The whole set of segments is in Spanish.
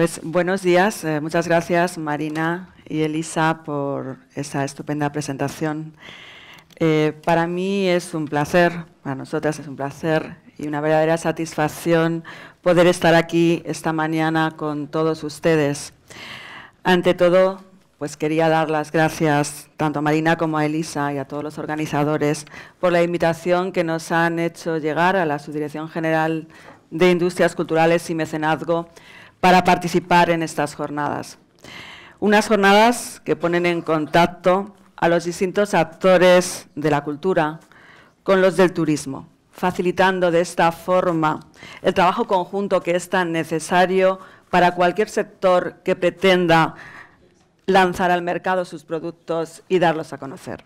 Pues, buenos días, eh, muchas gracias Marina y Elisa por esa estupenda presentación. Eh, para mí es un placer, para nosotras es un placer y una verdadera satisfacción poder estar aquí esta mañana con todos ustedes. Ante todo, pues quería dar las gracias tanto a Marina como a Elisa y a todos los organizadores por la invitación que nos han hecho llegar a la Subdirección General de Industrias Culturales y Mecenazgo para participar en estas jornadas. Unas jornadas que ponen en contacto a los distintos actores de la cultura con los del turismo, facilitando de esta forma el trabajo conjunto que es tan necesario para cualquier sector que pretenda lanzar al mercado sus productos y darlos a conocer.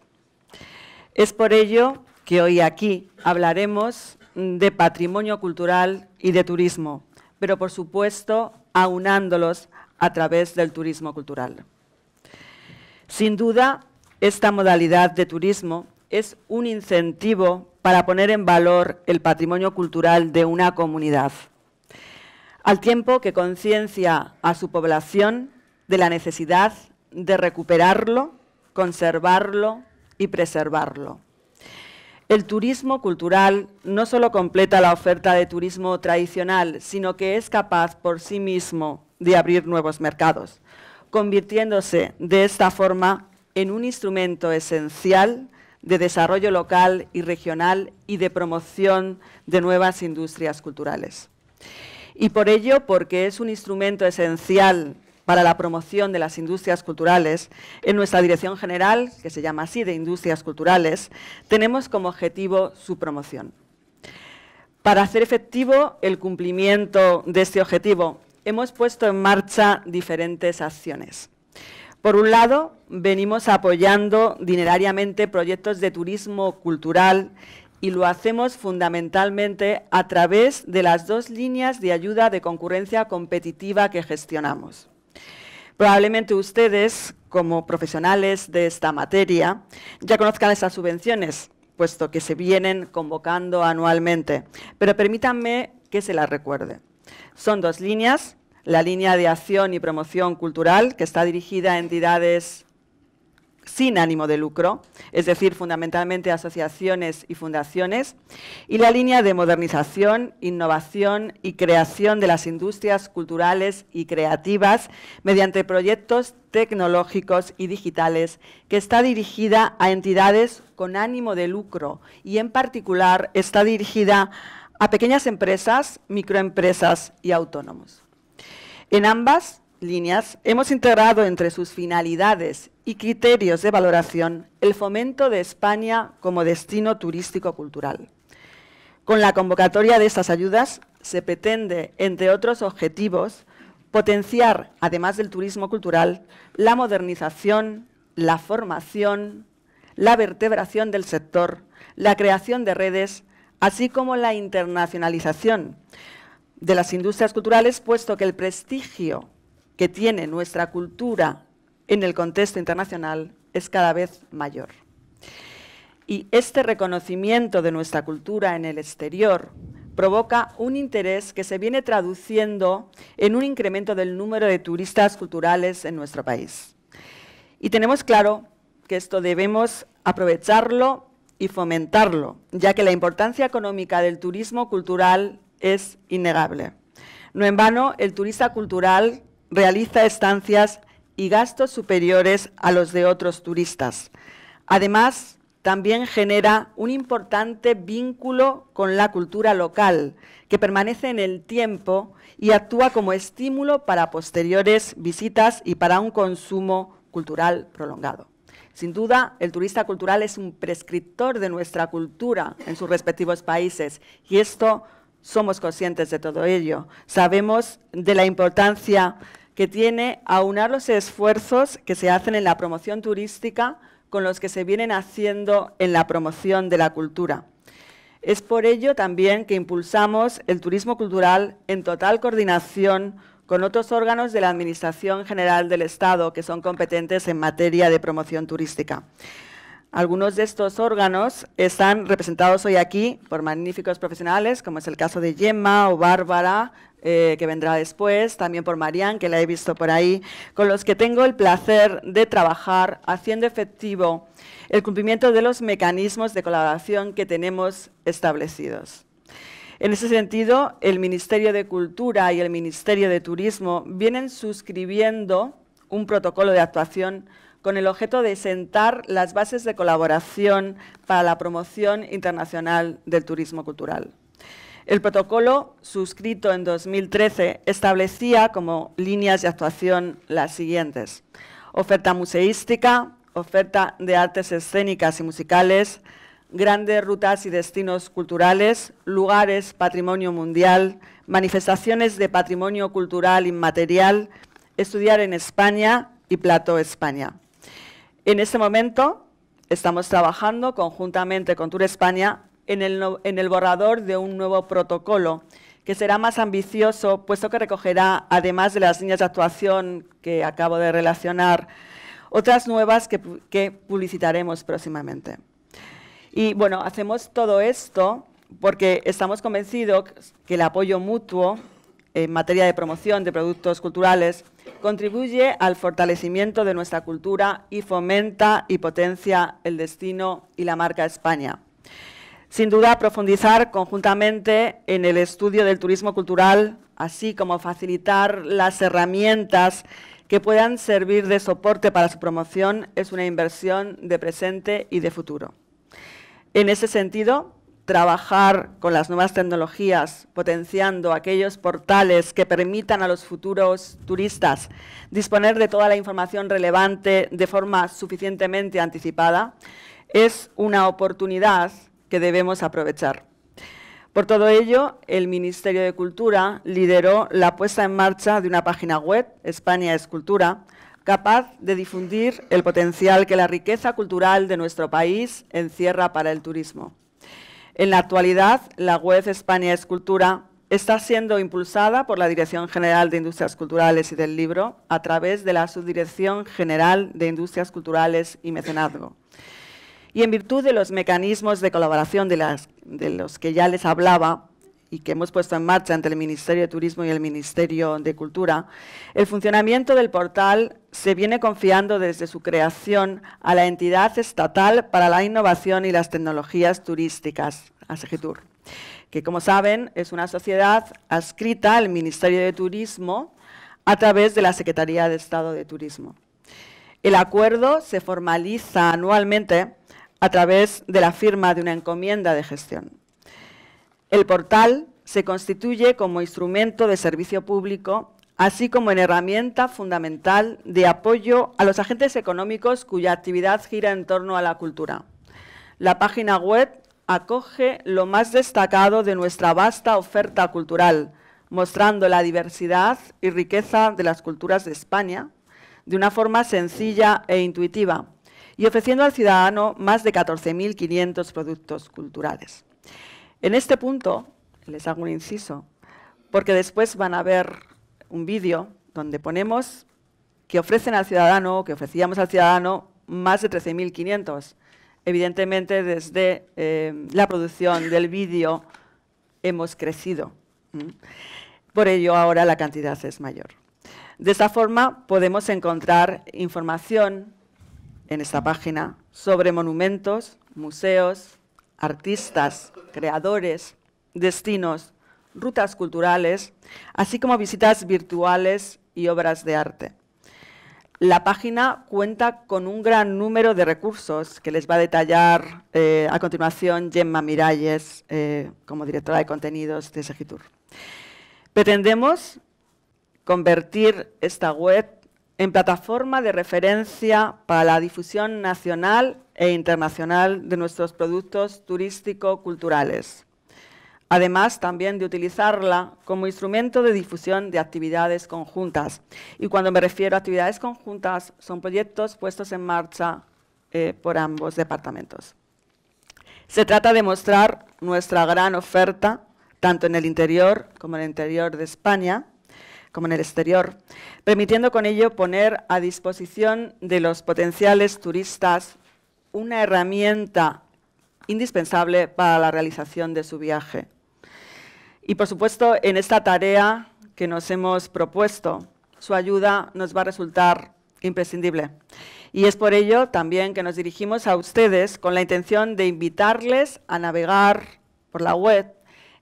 Es por ello que hoy aquí hablaremos de patrimonio cultural y de turismo, pero por supuesto aunándolos a través del turismo cultural. Sin duda, esta modalidad de turismo es un incentivo para poner en valor el patrimonio cultural de una comunidad, al tiempo que conciencia a su población de la necesidad de recuperarlo, conservarlo y preservarlo. El turismo cultural no solo completa la oferta de turismo tradicional, sino que es capaz por sí mismo de abrir nuevos mercados, convirtiéndose de esta forma en un instrumento esencial de desarrollo local y regional y de promoción de nuevas industrias culturales. Y por ello, porque es un instrumento esencial para la promoción de las industrias culturales, en nuestra dirección general, que se llama así, de industrias culturales, tenemos como objetivo su promoción. Para hacer efectivo el cumplimiento de este objetivo, hemos puesto en marcha diferentes acciones. Por un lado, venimos apoyando dinerariamente proyectos de turismo cultural y lo hacemos fundamentalmente a través de las dos líneas de ayuda de concurrencia competitiva que gestionamos. Probablemente ustedes, como profesionales de esta materia, ya conozcan esas subvenciones, puesto que se vienen convocando anualmente, pero permítanme que se las recuerde. Son dos líneas, la línea de acción y promoción cultural, que está dirigida a entidades sin ánimo de lucro, es decir, fundamentalmente asociaciones y fundaciones, y la línea de modernización, innovación y creación de las industrias culturales y creativas mediante proyectos tecnológicos y digitales que está dirigida a entidades con ánimo de lucro y en particular está dirigida a pequeñas empresas, microempresas y autónomos. En ambas líneas hemos integrado entre sus finalidades y criterios de valoración el fomento de España como destino turístico-cultural. Con la convocatoria de estas ayudas se pretende, entre otros objetivos, potenciar, además del turismo cultural, la modernización, la formación, la vertebración del sector, la creación de redes, así como la internacionalización de las industrias culturales, puesto que el prestigio que tiene nuestra cultura en el contexto internacional es cada vez mayor. Y este reconocimiento de nuestra cultura en el exterior provoca un interés que se viene traduciendo en un incremento del número de turistas culturales en nuestro país. Y tenemos claro que esto debemos aprovecharlo y fomentarlo, ya que la importancia económica del turismo cultural es innegable. No en vano, el turista cultural realiza estancias y gastos superiores a los de otros turistas. Además, también genera un importante vínculo con la cultura local, que permanece en el tiempo y actúa como estímulo para posteriores visitas y para un consumo cultural prolongado. Sin duda, el turista cultural es un prescriptor de nuestra cultura en sus respectivos países y esto somos conscientes de todo ello. Sabemos de la importancia que tiene aunar los esfuerzos que se hacen en la promoción turística con los que se vienen haciendo en la promoción de la cultura. Es por ello también que impulsamos el turismo cultural en total coordinación con otros órganos de la Administración General del Estado que son competentes en materia de promoción turística. Algunos de estos órganos están representados hoy aquí por magníficos profesionales, como es el caso de Gemma o Bárbara, eh, que vendrá después, también por Marian, que la he visto por ahí, con los que tengo el placer de trabajar haciendo efectivo el cumplimiento de los mecanismos de colaboración que tenemos establecidos. En ese sentido, el Ministerio de Cultura y el Ministerio de Turismo vienen suscribiendo un protocolo de actuación con el objeto de sentar las bases de colaboración para la promoción internacional del turismo cultural. El protocolo, suscrito en 2013, establecía como líneas de actuación las siguientes. Oferta museística, oferta de artes escénicas y musicales, grandes rutas y destinos culturales, lugares patrimonio mundial, manifestaciones de patrimonio cultural inmaterial, estudiar en España y Plato España. En este momento estamos trabajando conjuntamente con Tour España en el, borrador de un nuevo protocolo que será más ambicioso, puesto que recogerá, además de las líneas de actuación que acabo de relacionar, otras nuevas que, que publicitaremos próximamente. Y bueno, hacemos todo esto porque estamos convencidos que el apoyo mutuo en materia de promoción de productos culturales Contribuye al fortalecimiento de nuestra cultura y fomenta y potencia el destino y la marca España. Sin duda, profundizar conjuntamente en el estudio del turismo cultural, así como facilitar las herramientas que puedan servir de soporte para su promoción, es una inversión de presente y de futuro. En ese sentido, trabajar con las nuevas tecnologías, potenciando aquellos portales que permitan a los futuros turistas disponer de toda la información relevante de forma suficientemente anticipada, es una oportunidad que debemos aprovechar. Por todo ello, el Ministerio de Cultura lideró la puesta en marcha de una página web, España es Cultura, capaz de difundir el potencial que la riqueza cultural de nuestro país encierra para el turismo. En la actualidad, la web España Escultura está siendo impulsada por la Dirección General de Industrias Culturales y del Libro a través de la Subdirección General de Industrias Culturales y Mecenazgo. Y en virtud de los mecanismos de colaboración de los que ya les hablaba, y que hemos puesto en marcha entre el Ministerio de Turismo y el Ministerio de Cultura, el funcionamiento del portal se viene confiando desde su creación a la entidad estatal para la innovación y las tecnologías turísticas, ASEGITUR, que como saben es una sociedad adscrita al Ministerio de Turismo a través de la Secretaría de Estado de Turismo. El acuerdo se formaliza anualmente a través de la firma de una encomienda de gestión. El portal se constituye como instrumento de servicio público, así como en herramienta fundamental de apoyo a los agentes económicos cuya actividad gira en torno a la cultura. La página web acoge lo más destacado de nuestra vasta oferta cultural, mostrando la diversidad y riqueza de las culturas de España de una forma sencilla e intuitiva y ofreciendo al ciudadano más de 14.500 productos culturales. En este punto, les hago un inciso, porque después van a ver un vídeo donde ponemos que ofrecen al ciudadano, que ofrecíamos al ciudadano más de 13.500. Evidentemente, desde eh, la producción del vídeo hemos crecido. Por ello, ahora la cantidad es mayor. De esta forma, podemos encontrar información en esta página sobre monumentos, museos, artistas, creadores, destinos, rutas culturales, así como visitas virtuales y obras de arte. La página cuenta con un gran número de recursos que les va a detallar eh, a continuación Gemma Miralles eh, como directora de contenidos de Segitur. Pretendemos convertir esta web en plataforma de referencia para la difusión nacional e internacional de nuestros productos turístico-culturales. Además, también de utilizarla como instrumento de difusión de actividades conjuntas. Y cuando me refiero a actividades conjuntas, son proyectos puestos en marcha eh, por ambos departamentos. Se trata de mostrar nuestra gran oferta, tanto en el interior como en el interior de España, como en el exterior, permitiendo con ello poner a disposición de los potenciales turistas una herramienta indispensable para la realización de su viaje. Y por supuesto, en esta tarea que nos hemos propuesto, su ayuda nos va a resultar imprescindible. Y es por ello también que nos dirigimos a ustedes con la intención de invitarles a navegar por la web,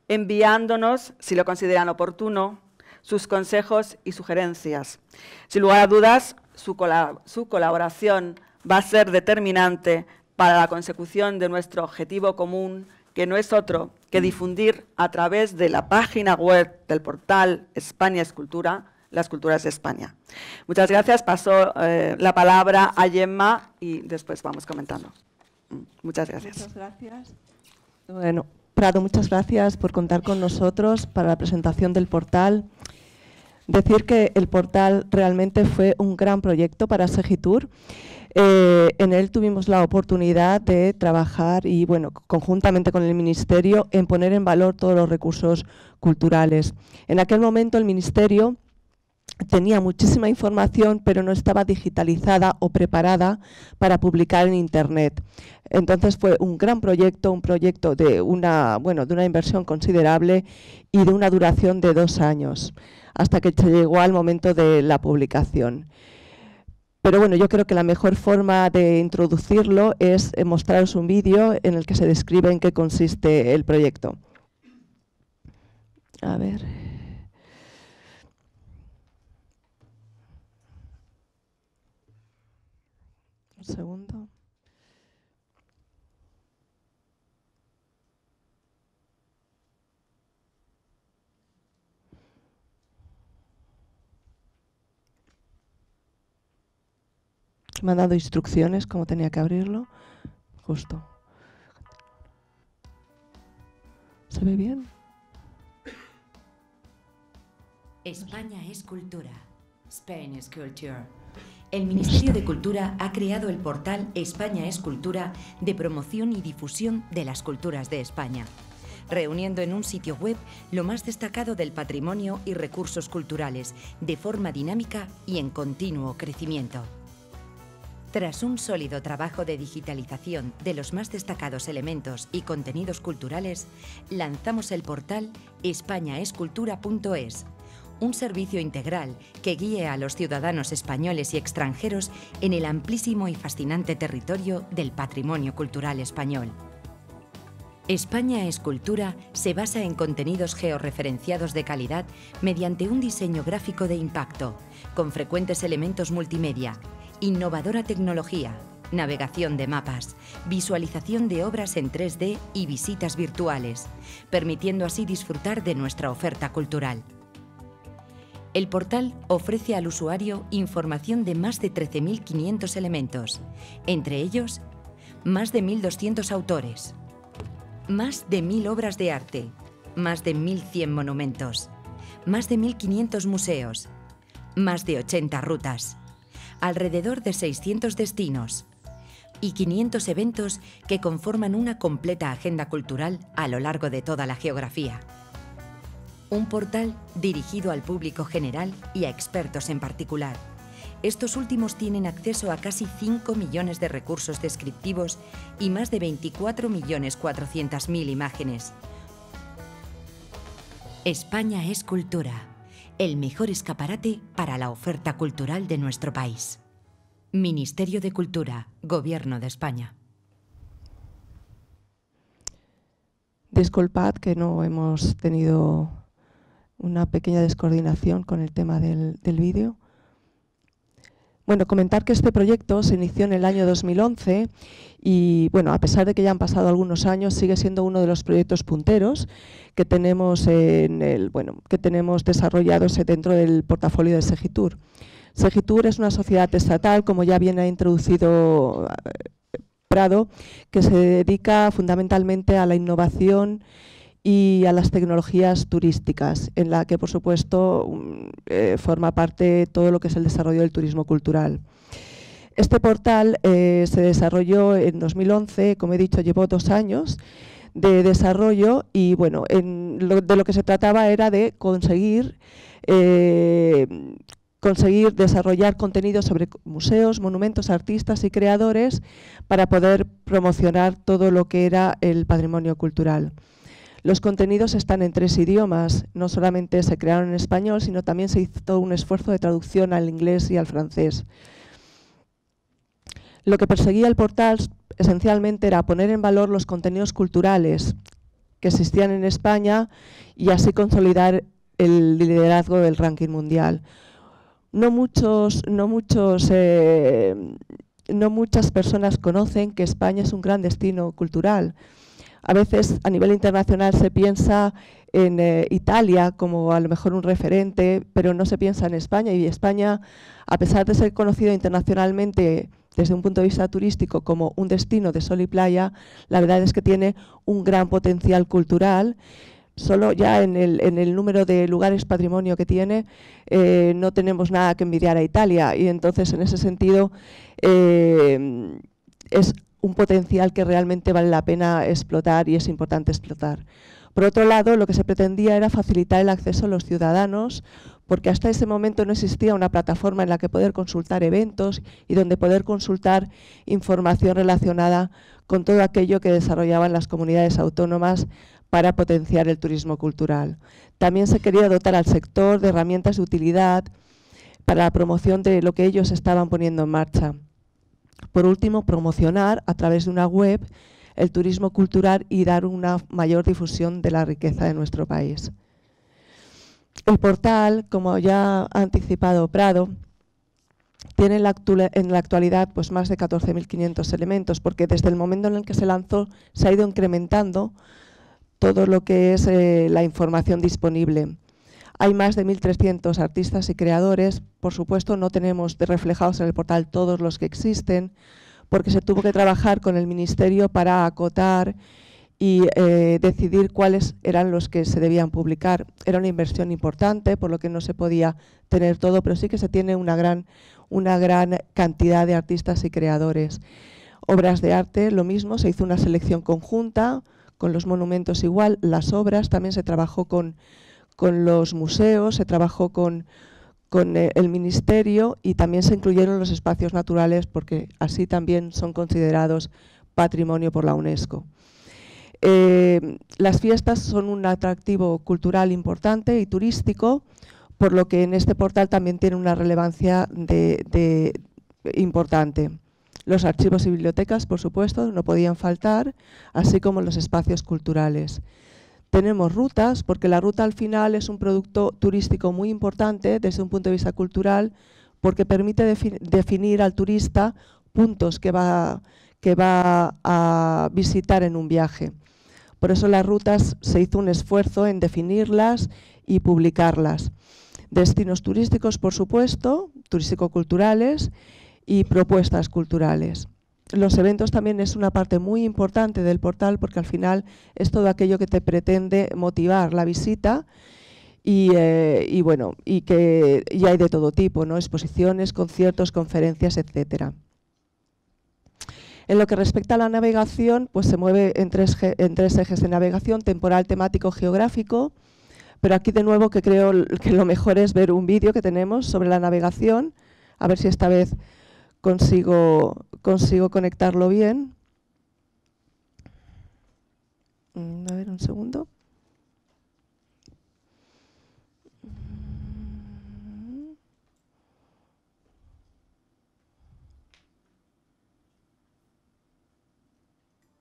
enviándonos, si lo consideran oportuno, sus consejos y sugerencias. Sin lugar a dudas, su, su colaboración va a ser determinante para la consecución de nuestro objetivo común, que no es otro que mm. difundir a través de la página web del portal España Escultura, las culturas de España. Muchas gracias. Paso eh, la palabra a Gemma y después vamos comentando. Mm, muchas gracias. Muchas gracias. Bueno, Prado, muchas gracias por contar con nosotros para la presentación del portal. Decir que el portal realmente fue un gran proyecto para Segitur eh, en él tuvimos la oportunidad de trabajar y, bueno, conjuntamente con el Ministerio, en poner en valor todos los recursos culturales. En aquel momento el Ministerio tenía muchísima información, pero no estaba digitalizada o preparada para publicar en Internet. Entonces fue un gran proyecto, un proyecto de una, bueno, de una inversión considerable y de una duración de dos años, hasta que se llegó al momento de la publicación. Pero bueno, yo creo que la mejor forma de introducirlo es eh, mostraros un vídeo en el que se describe en qué consiste el proyecto. A ver. Un segundo. me ha dado instrucciones cómo tenía que abrirlo, justo. ¿Se ve bien? España es cultura. Spain is culture. El Ministerio de Cultura ha creado el portal España es cultura de promoción y difusión de las culturas de España, reuniendo en un sitio web lo más destacado del patrimonio y recursos culturales de forma dinámica y en continuo crecimiento. Tras un sólido trabajo de digitalización de los más destacados elementos y contenidos culturales, lanzamos el portal españaescultura.es, un servicio integral que guíe a los ciudadanos españoles y extranjeros en el amplísimo y fascinante territorio del patrimonio cultural español. España Escultura se basa en contenidos georreferenciados de calidad mediante un diseño gráfico de impacto, con frecuentes elementos multimedia, innovadora tecnología, navegación de mapas, visualización de obras en 3D y visitas virtuales, permitiendo así disfrutar de nuestra oferta cultural. El portal ofrece al usuario información de más de 13.500 elementos, entre ellos más de 1.200 autores, más de 1.000 obras de arte, más de 1.100 monumentos, más de 1.500 museos, más de 80 rutas alrededor de 600 destinos y 500 eventos que conforman una completa agenda cultural a lo largo de toda la geografía. Un portal dirigido al público general y a expertos en particular. Estos últimos tienen acceso a casi 5 millones de recursos descriptivos y más de 24.400.000 imágenes. España es cultura el mejor escaparate para la oferta cultural de nuestro país. Ministerio de Cultura, Gobierno de España. Disculpad que no hemos tenido una pequeña descoordinación con el tema del, del vídeo. Bueno, comentar que este proyecto se inició en el año 2011 y, bueno, a pesar de que ya han pasado algunos años, sigue siendo uno de los proyectos punteros que tenemos, en el, bueno, que tenemos desarrollados dentro del portafolio de Segitur. Segitur es una sociedad estatal, como ya bien ha introducido eh, Prado, que se dedica fundamentalmente a la innovación y a las tecnologías turísticas, en la que, por supuesto, mm, eh, forma parte todo lo que es el desarrollo del turismo cultural. Este portal eh, se desarrolló en 2011, como he dicho, llevó dos años de desarrollo y, bueno, de lo que se trataba era de conseguir eh, conseguir desarrollar contenidos sobre museos, monumentos, artistas y creadores para poder promocionar todo lo que era el patrimonio cultural. Los contenidos están en tres idiomas, no solamente se crearon en español, sino también se hizo un esfuerzo de traducción al inglés y al francés. Lo que perseguía el portal esencialmente era poner en valor los contenidos culturales que existían en España y así consolidar el liderazgo del ranking mundial. No muchos, no muchos eh, no muchas personas conocen que España es un gran destino cultural. A veces a nivel internacional se piensa en eh, Italia como a lo mejor un referente, pero no se piensa en España. Y España, a pesar de ser conocida internacionalmente desde un punto de vista turístico como un destino de sol y playa, la verdad es que tiene un gran potencial cultural. Solo ya en el, número de lugares patrimonio que tiene, eh, no tenemos nada que envidiar a Italia. Y entonces, en ese sentido, eh, es un potencial que realmente vale la pena explotar y es importante explotar. Por otro lado, lo que se pretendía era facilitar el acceso a los ciudadanos, porque hasta ese momento no existía una plataforma en la que poder consultar eventos y donde poder consultar información relacionada con todo aquello que desarrollaban las comunidades autónomas para potenciar el turismo cultural. También se quería dotar al sector de herramientas de utilidad para la promoción de lo que ellos estaban poniendo en marcha por último, promocionar a través de una web el turismo cultural y dar una mayor difusión de la riqueza de nuestro país. El portal, como ya ha anticipado Prado, tiene en la, actualidad pues, más de 14.500 elementos, porque desde el momento en el que se lanzó se ha ido incrementando todo lo que es eh, la información disponible. Hay más de 1.300 artistas y creadores. Por supuesto, no tenemos reflejados en el portal todos los que existen, porque se tuvo que trabajar con el Ministerio para acotar y eh, decidir cuáles eran los que se debían publicar. Era una inversión importante, por lo que no se podía tener todo, pero sí que se tiene una gran, una gran cantidad de artistas y creadores. Obras de arte, lo mismo, se hizo una selección conjunta, con los monumentos igual, las obras, también se trabajó con con los museos, se trabajó con, eh, el Ministerio y también se incluyeron los espacios naturales porque así también son considerados patrimonio por la UNESCO. Eh, las fiestas son un atractivo cultural importante y turístico, por lo que en este portal también tiene una relevancia importante. Los archivos y bibliotecas, por supuesto, no podían faltar, así como los espacios culturales. Tenemos rutas, porque la ruta al final es un producto turístico muy importante desde un punto de vista cultural, porque permite definir al turista puntos que va, que va a visitar en un viaje. Por eso las rutas se hizo un esfuerzo en definirlas y publicarlas. Destinos turísticos, por supuesto, turístico-culturales y propuestas culturales los eventos también es una parte muy importante del portal porque al final es todo aquello que te pretende motivar la visita y, eh, bueno, y que ya hay de todo tipo, ¿no? exposiciones, conciertos, conferencias, etcétera. En lo que respecta a la navegación, pues se mueve en tres, en tres ejes de navegación, temporal, temático, geográfico, pero aquí de nuevo que creo que lo mejor es ver un vídeo que tenemos sobre la navegación, a ver si esta vez consigo, consigo conectarlo bien. Mm, a ver, un segundo.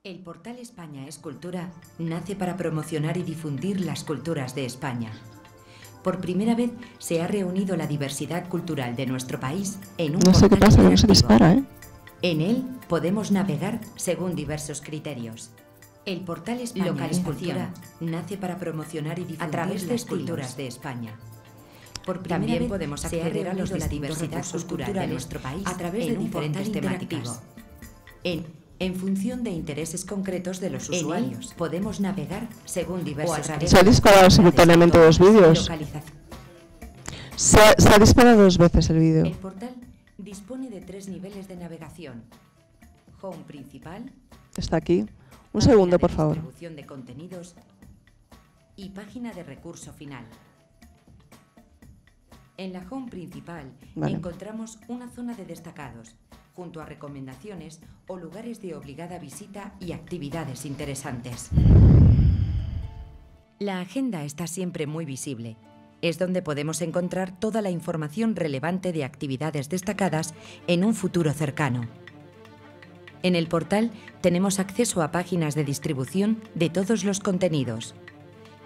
El portal España Escultura nace para promocionar y difundir las culturas de España por primera vez se ha reunido la diversidad cultural de nuestro país en un No sé qué pasa, no se dispara, ¿eh? En él podemos navegar según diversos criterios. El portal España Locales nace para promocionar y difundir a través de las culturas de España. Por primera También podemos acceder a los de la diversidad cultural de nuestro país a través de diferentes temáticas. En en función de intereses concretos de los usuarios. podemos navegar según diversas áreas. Se ha disparado simultáneamente dos vídeos. Se ha, disparado dos veces el vídeo. El portal dispone de tres niveles de navegación. Home principal. Está aquí. Un segundo, por favor. Distribución de contenidos y página de recurso final. En la home principal encontramos una zona de destacados junto a recomendaciones o lugares de obligada visita y actividades interesantes. La agenda está siempre muy visible. Es donde podemos encontrar toda la información relevante de actividades destacadas en un futuro cercano. En el portal tenemos acceso a páginas de distribución de todos los contenidos.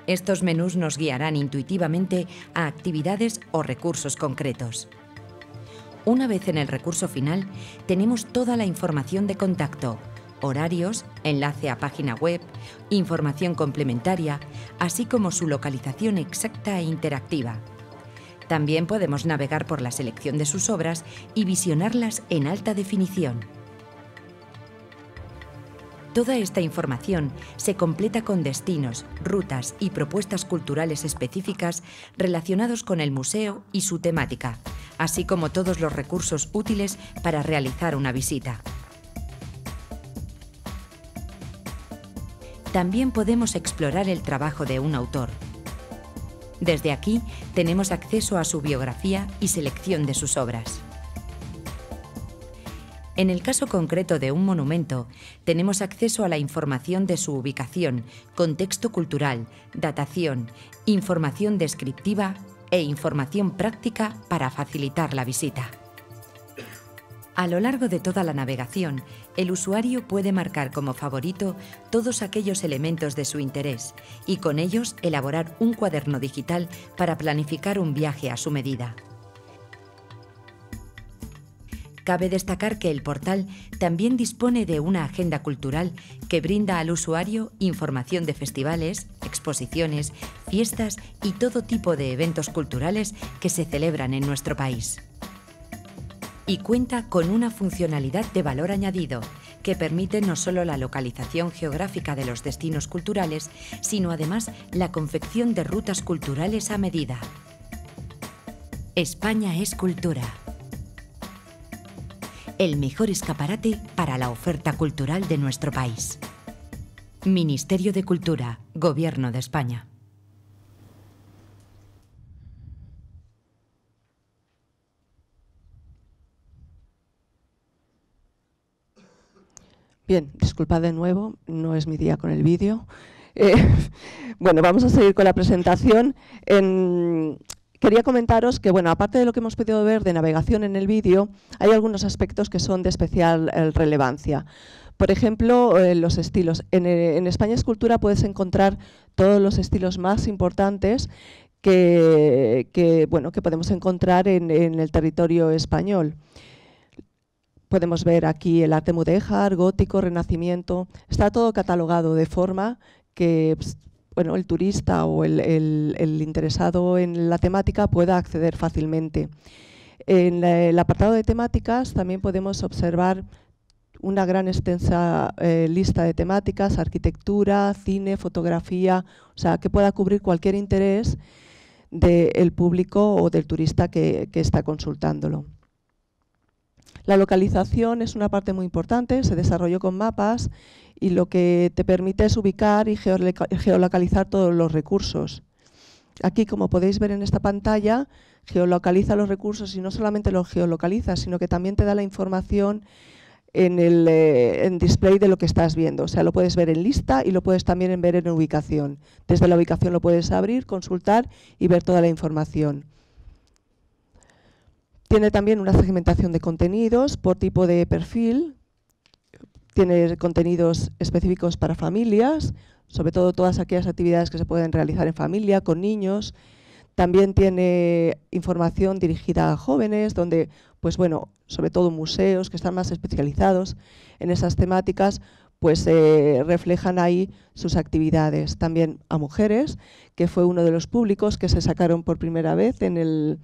Estos menús nos guiarán intuitivamente a actividades o recursos concretos. Una vez en el recurso final, tenemos toda la información de contacto, horarios, enlace a página web, información complementaria, así como su localización exacta e interactiva. También podemos navegar por la selección de sus obras y visionarlas en alta definición. Toda esta información se completa con destinos, rutas y propuestas culturales específicas relacionados con el museo y su temática así como todos los recursos útiles para realizar una visita. También podemos explorar el trabajo de un autor. Desde aquí tenemos acceso a su biografía y selección de sus obras. En el caso concreto de un monumento, tenemos acceso a la información de su ubicación, contexto cultural, datación, información descriptiva e información práctica para facilitar la visita. A lo largo de toda la navegación, el usuario puede marcar como favorito todos aquellos elementos de su interés y con ellos elaborar un cuaderno digital para planificar un viaje a su medida. Cabe destacar que el portal también dispone de una agenda cultural que brinda al usuario información de festivales, exposiciones, fiestas y todo tipo de eventos culturales que se celebran en nuestro país. Y cuenta con una funcionalidad de valor añadido que permite no solo la localización geográfica de los destinos culturales, sino además la confección de rutas culturales a medida. España es cultura el mejor escaparate para la oferta cultural de nuestro país. Ministerio de Cultura, Gobierno de España. Bien, disculpad de nuevo, no es mi día con el vídeo. Eh, bueno, vamos a seguir con la presentación. En, Quería comentaros que, bueno, aparte de lo que hemos podido ver de navegación en el vídeo, hay algunos aspectos que son de especial eh, relevancia. Por ejemplo, eh, los estilos. En, eh, España Escultura puedes encontrar todos los estilos más importantes que, bueno, que podemos encontrar en, el territorio español. Podemos ver aquí el arte mudéjar, gótico, renacimiento. Está todo catalogado de forma que pues, bueno, el turista o el, interesado en la temática pueda acceder fácilmente. En el apartado de temáticas también podemos observar una gran extensa eh, lista de temáticas, arquitectura, cine, fotografía, o sea, que pueda cubrir cualquier interés del público o del turista que, que, está consultándolo. La localización es una parte muy importante, se desarrolló con mapas y lo que te permite es ubicar y geolocalizar todos los recursos. Aquí, como podéis ver en esta pantalla, geolocaliza los recursos y no solamente los geolocaliza, sino que también te da la información en el eh, display de lo que estás viendo. O sea, lo puedes ver en lista y lo puedes también ver en ubicación. Desde la ubicación lo puedes abrir, consultar y ver toda la información. Tiene también una segmentación de contenidos por tipo de perfil, tiene contenidos específicos para familias, sobre todo todas aquellas actividades que se pueden realizar en familia, con niños. También tiene información dirigida a jóvenes, donde, pues bueno, sobre todo museos que están más especializados en esas temáticas, pues eh, reflejan ahí sus actividades. También a mujeres, que fue uno de los públicos que se sacaron por primera vez en, el,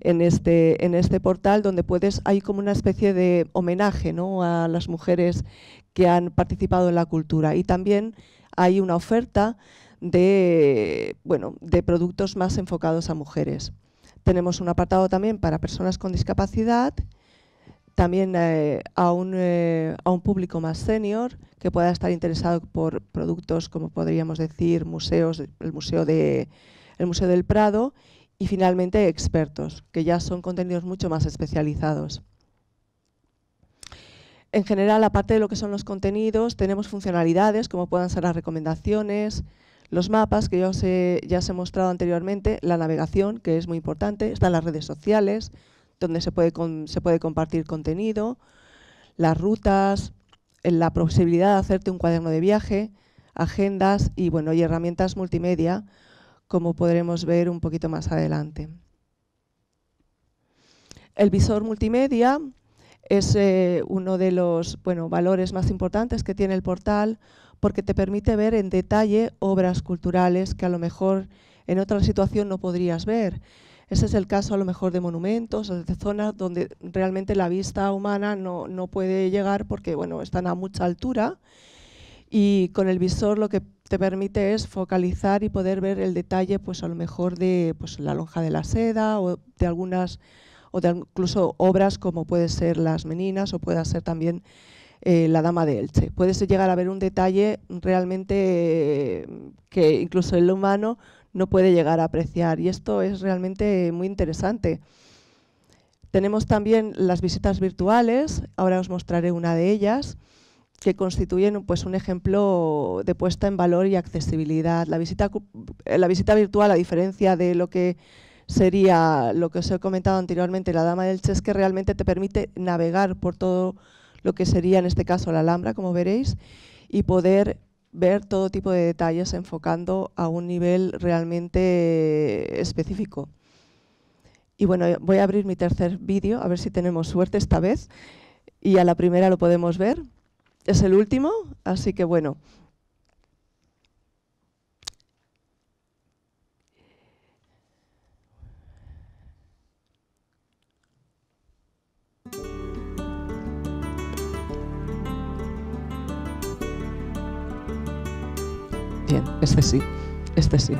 en, este, en este portal, donde puedes, hay como una especie de homenaje ¿no? a las mujeres que han participado en la cultura. Y también hay una oferta de, bueno, de productos más enfocados a mujeres. Tenemos un apartado también para personas con discapacidad también eh, eh, a, un, público más senior que pueda estar interesado por productos como podríamos decir museos, el Museo, el Museo del Prado y finalmente expertos, que ya son contenidos mucho más especializados. En general, aparte de lo que son los contenidos, tenemos funcionalidades como puedan ser las recomendaciones, los mapas que ya os ya os he mostrado anteriormente, la navegación, que es muy importante, están las redes sociales, donde se puede, compartir contenido, las rutas, eh, la posibilidad de hacerte un cuaderno de viaje, agendas y, bueno, y herramientas multimedia, como podremos ver un poquito más adelante. El visor multimedia es eh, uno de los valores más importantes que tiene el portal porque te permite ver en detalle obras culturales que a lo mejor en otra situación no podrías ver. Ese es el caso a lo mejor de monumentos, de zonas donde realmente la vista humana no, puede llegar porque bueno, están a mucha altura y con el visor lo que te permite es focalizar y poder ver el detalle pues a lo mejor de pues, la lonja de la seda o de algunas o de incluso obras como puede ser las meninas o puede ser también eh, la dama de Elche. Puedes llegar a ver un detalle realmente eh, que incluso el humano no puede llegar a apreciar. Y esto es realmente muy interesante. Tenemos también las visitas virtuales, ahora os mostraré una de ellas, que constituyen pues, un ejemplo de puesta en valor y accesibilidad. La visita, eh, la visita virtual, a diferencia de lo que sería lo que os he comentado anteriormente, la dama del Chesque, que realmente te permite navegar por todo lo que sería en este caso la Alhambra, como veréis, y poder ver todo tipo de detalles enfocando a un nivel realmente específico. Y bueno, voy a abrir mi tercer vídeo, a ver si tenemos suerte esta vez. Y a la primera lo podemos ver. Es el último, así que bueno, Este sí, este sí.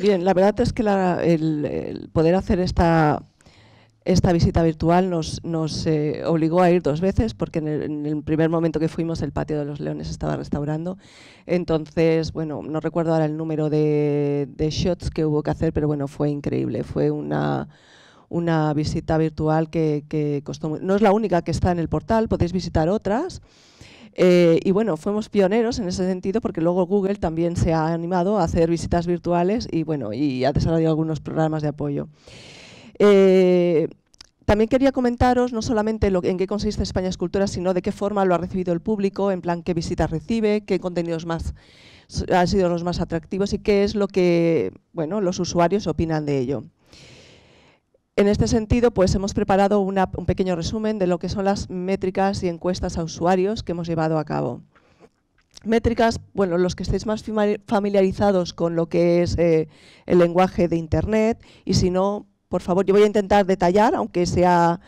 Bien, la verdad es que el, poder hacer esta, esta visita virtual nos, nos eh, obligó a ir dos veces, porque en el, primer momento que fuimos el patio de los leones estaba restaurando. Entonces, bueno, no recuerdo ahora el número de, shots que hubo que hacer, pero bueno, fue increíble. Fue una, una visita virtual que, que costó... No es la única que está en el portal, podéis visitar otras. Eh, y bueno, fuimos pioneros en ese sentido porque luego Google también se ha animado a hacer visitas virtuales y bueno, y ha desarrollado algunos programas de apoyo. Eh, también quería comentaros no solamente en qué consiste España Escultura, sino de qué forma lo ha recibido el público, en plan qué visitas recibe, qué contenidos más han sido los más atractivos y qué es lo que bueno, los usuarios opinan de ello. En este sentido, pues hemos preparado un pequeño resumen de lo que son las métricas y encuestas a usuarios que hemos llevado a cabo. Métricas, bueno, los que estéis más familiarizados con lo que es eh, el lenguaje de Internet y si no, por favor, yo voy a intentar detallar, aunque sea,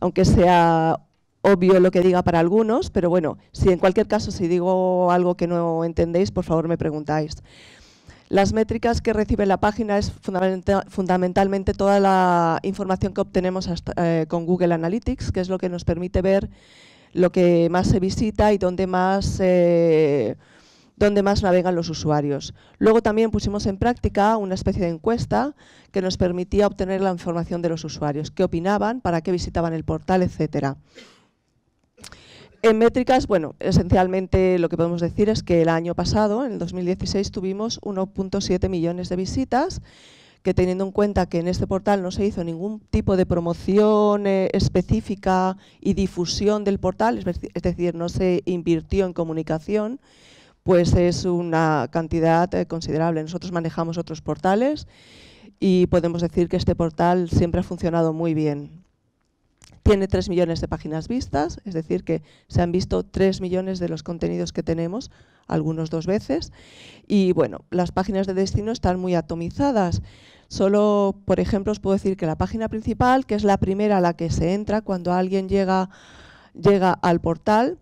aunque sea obvio lo que diga para algunos, pero bueno, si en cualquier caso, si digo algo que no entendéis, por favor me preguntáis. Las métricas que recibe la página es fundamentalmente toda la información que obtenemos eh, con Google Analytics, que es lo que nos permite ver lo que más se visita y dónde más, eh, más navegan los usuarios. Luego también pusimos en práctica una especie de encuesta que nos permitía obtener la información de los usuarios, qué opinaban, para qué visitaban el portal, etcétera. En métricas, bueno, esencialmente lo que podemos decir es que el año pasado, en el 2016, tuvimos 1.7 millones de visitas, que teniendo en cuenta que en este portal no se hizo ningún tipo de promoción eh, específica y difusión del portal, es decir, no se invirtió en comunicación, pues es una cantidad eh, considerable. Nosotros manejamos otros portales y podemos decir que este portal siempre ha funcionado muy bien tiene 3 millones de páginas vistas, es decir, que se han visto 3 millones de los contenidos que tenemos, algunos dos veces. Y bueno, las páginas de destino están muy atomizadas. Solo, por ejemplo, os puedo decir que la página principal, que es la primera a la que se entra cuando alguien llega, llega al portal,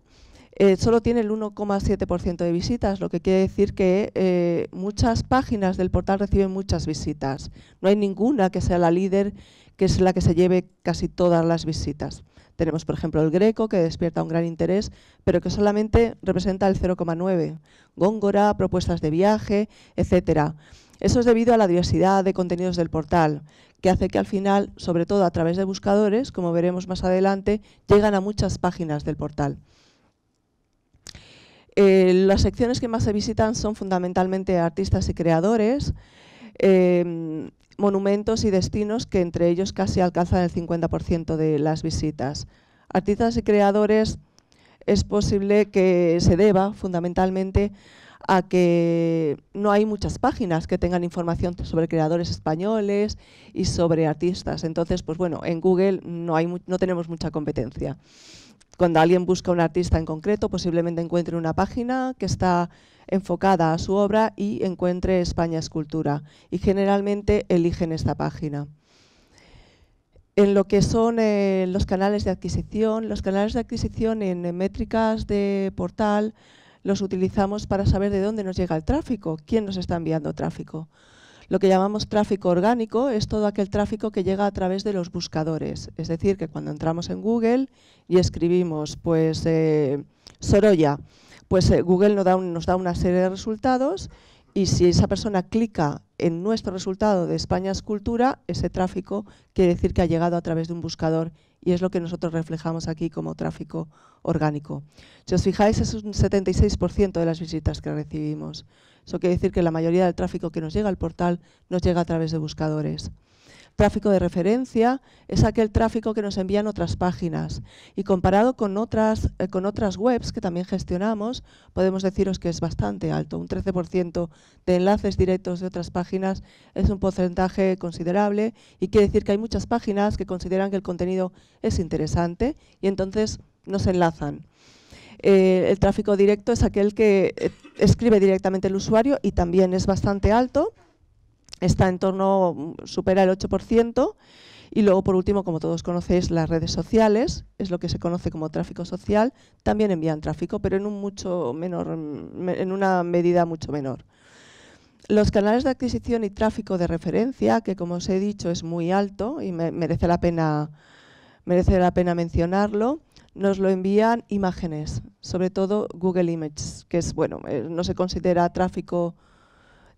eh, solo tiene el 1,7% de visitas, lo que quiere decir que eh, muchas páginas del portal reciben muchas visitas. No hay ninguna que sea la líder que es la que se lleve casi todas las visitas. Tenemos, por ejemplo, el greco, que despierta un gran interés, pero que solamente representa el 0,9. Góngora, propuestas de viaje, etcétera. Eso es debido a la diversidad de contenidos del portal, que hace que al final, sobre todo a través de buscadores, como veremos más adelante, llegan a muchas páginas del portal. Eh, las secciones que más se visitan son fundamentalmente artistas y creadores, eh, monumentos y destinos que entre ellos casi alcanzan el 50% de las visitas. Artistas y creadores es posible que se deba fundamentalmente a que no hay muchas páginas que tengan información sobre creadores españoles y sobre artistas. Entonces, pues bueno, en Google no, hay, no tenemos mucha competencia cuando alguien busca un artista en concreto, posiblemente encuentre una página que está enfocada a su obra y encuentre España Escultura. Y generalmente eligen esta página. En lo que son eh, los canales de adquisición, los canales de adquisición en métricas de portal los utilizamos para saber de dónde nos llega el tráfico, quién nos está enviando tráfico. Lo que llamamos tráfico orgánico es todo aquel tráfico que llega a través de los buscadores. Es decir, que cuando entramos en Google y escribimos pues eh, Sorolla, pues eh, Google nos da, nos da una serie de resultados y si esa persona clica en nuestro resultado de España es cultura, ese tráfico quiere decir que ha llegado a través de un buscador y es lo que nosotros reflejamos aquí como tráfico orgánico. Si os fijáis, es un 76% de las visitas que recibimos. Eso quiere decir que la mayoría del tráfico que nos llega al portal nos llega a través de buscadores. Tráfico de referencia es aquel tráfico que nos envían otras páginas y comparado con otras, eh, con otras webs que también gestionamos, podemos deciros que es bastante alto. Un 13% de enlaces directos de otras páginas es un porcentaje considerable y quiere decir que hay muchas páginas que consideran que el contenido es interesante y entonces nos enlazan. Eh, el tráfico directo es aquel que eh, escribe directamente el usuario y también es bastante alto, está en torno, mm, supera el 8%. Y luego, por último, como todos conocéis, las redes sociales, es lo que se conoce como tráfico social, también envían tráfico, pero en, un mucho menor, mm, en una medida mucho menor. Los canales de adquisición y tráfico de referencia, que como os he dicho es muy alto y merece, la pena, merece la pena mencionarlo, nos lo envían imágenes, sobre todo Google Images, que es bueno, eh, no se considera tráfico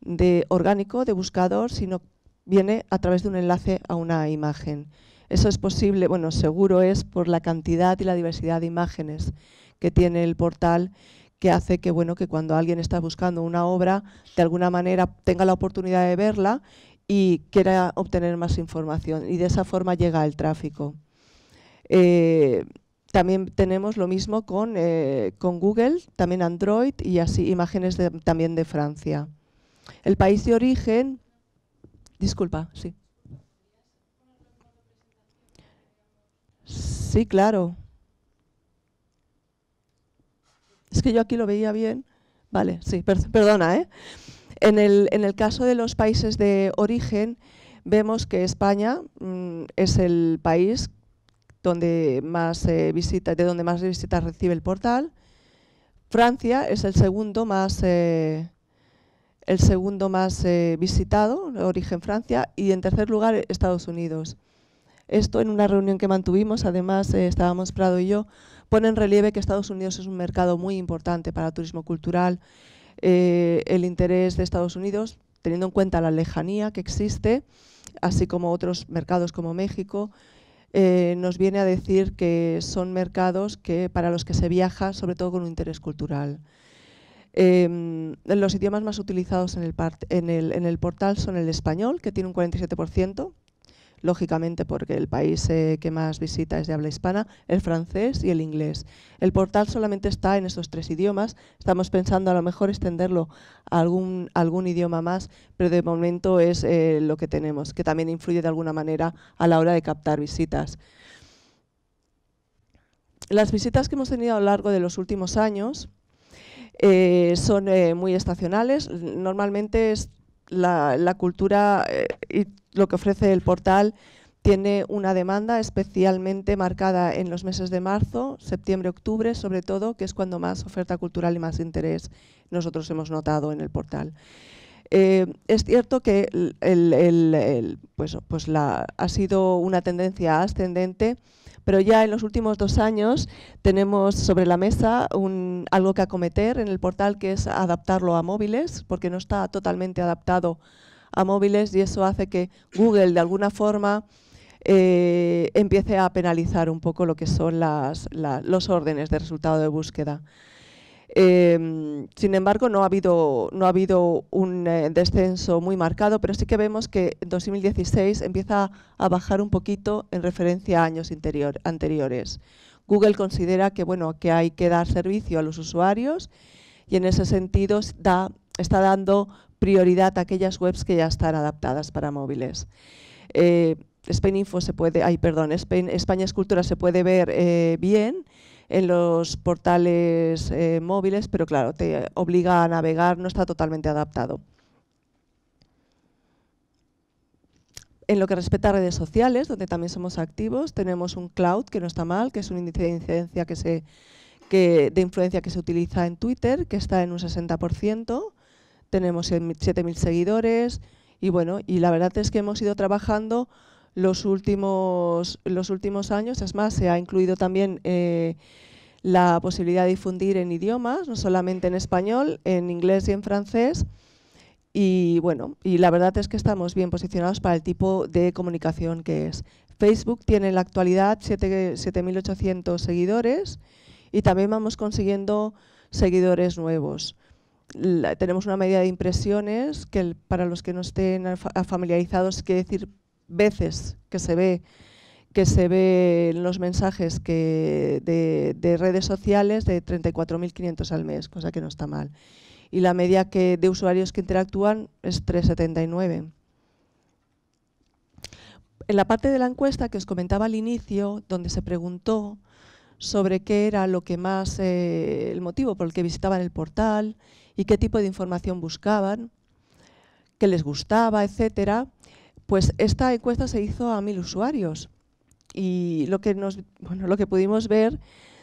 de orgánico de buscador, sino viene a través de un enlace a una imagen. Eso es posible, bueno, seguro es por la cantidad y la diversidad de imágenes que tiene el portal que hace que, bueno, que cuando alguien está buscando una obra, de alguna manera tenga la oportunidad de verla y quiera obtener más información. Y de esa forma llega el tráfico. Eh, también tenemos lo mismo eh, con, Google, también Android y así imágenes también de Francia. El país de origen, disculpa, sí. Sí, claro. Es que yo aquí lo veía bien. Vale, sí, perdona. ¿eh? En, el, caso de los países de origen, vemos que España mm, es el país donde más eh, visitas, de donde más visitas recibe el portal. Francia es el segundo más, eh, el segundo más eh, visitado, origen Francia, y en tercer lugar Estados Unidos. Esto en una reunión que mantuvimos, además estábamos Prado y yo, pone en relieve que Estados Unidos es un mercado muy importante para turismo cultural. el interés de Estados Unidos, teniendo en cuenta la lejanía que existe, así como otros mercados como México, eh, nos viene a decir que son mercados que, para los que se viaja, sobre todo con un interés cultural. Em, los idiomas más utilizados en el, en el portal son el español, que tiene un 47%, lógicamente porque el país eh, que más visita es de habla hispana, el francés y el inglés. El portal solamente está en estos tres idiomas, estamos pensando a lo mejor extenderlo a algún, algún idioma más, pero de momento es eh, lo que tenemos, que también influye de alguna manera a la hora de captar visitas. Las visitas que hemos tenido a lo largo de los últimos años eh, son muy estacionales. Normalmente es la, cultura eh, y lo que ofrece el portal tiene una demanda especialmente marcada en los meses de marzo, septiembre, octubre, sobre todo, que es cuando más oferta cultural y más interés nosotros hemos notado en el portal. Eh, es cierto que pues, pues la, ha sido una tendencia ascendente pero ya en los últimos dos años tenemos sobre la mesa algo que acometer en el portal que es adaptarlo a móviles, porque no está totalmente adaptado a móviles y eso hace que Google de alguna forma eh, empiece a penalizar un poco lo que son las, los órdenes de resultado de búsqueda. Em, sin embargo, no ha habido, no ha habido un eh, descenso muy marcado, pero sí que vemos que 2016 empieza a bajar un poquito en referencia a años anteriores. Google considera que, bueno, que hay que dar servicio a los usuarios y en ese sentido está dando prioridad a aquellas webs que ya están adaptadas para móviles. Eh, Spain Info se puede, ay, perdón, España Escultura se puede ver eh, bien en los portales eh, móviles, pero claro, te obliga a navegar, no está totalmente adaptado. En lo que respecta a redes sociales, donde también somos activos, tenemos un cloud, que no está mal, que es un índice de incidencia que se, de influencia que se utiliza en Twitter, que está en un 60%, tenemos 7.000 seguidores, y bueno, y la verdad es que hemos ido trabajando los últimos, los últimos años, es más, se ha incluido también eh, la posibilidad de difundir en idiomas, no solamente en español, en inglés y en francés. Y bueno, y la verdad es que estamos bien posicionados para el tipo de comunicación que es. Facebook tiene en la actualidad 7.800 seguidores y también vamos consiguiendo seguidores nuevos. tenemos una medida de impresiones que para los que no estén familiarizados, quiere decir veces que se ve que se ve en los mensajes de, redes sociales de 34.500 al mes, cosa que no está mal. Y la media que de usuarios que interactúan es 379. En la parte de la encuesta que os comentaba al inicio, donde se preguntó sobre qué era lo que más, eh, el motivo por el que visitaban el portal y qué tipo de información buscaban, qué les gustaba, etcétera, pues esta encuesta se hizo a mil usuarios y lo que, lo que pudimos ver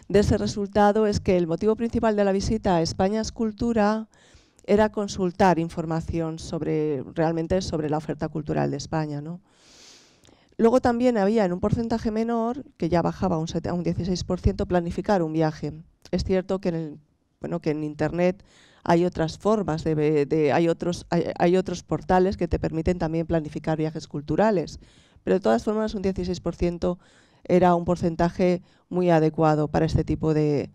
de ese resultado es que el motivo principal de la visita a España Cultura era consultar información sobre, realmente sobre la oferta cultural de España. ¿no? Luego también había en un porcentaje menor, que ya bajaba un, a un 16%, planificar un viaje. Es cierto que en, bueno, que en Internet hay otras formas, de, hay, otros, hay otros portales que te permiten también planificar viajes culturales, pero de todas formas, un 16% era un porcentaje muy adecuado para este tipo de,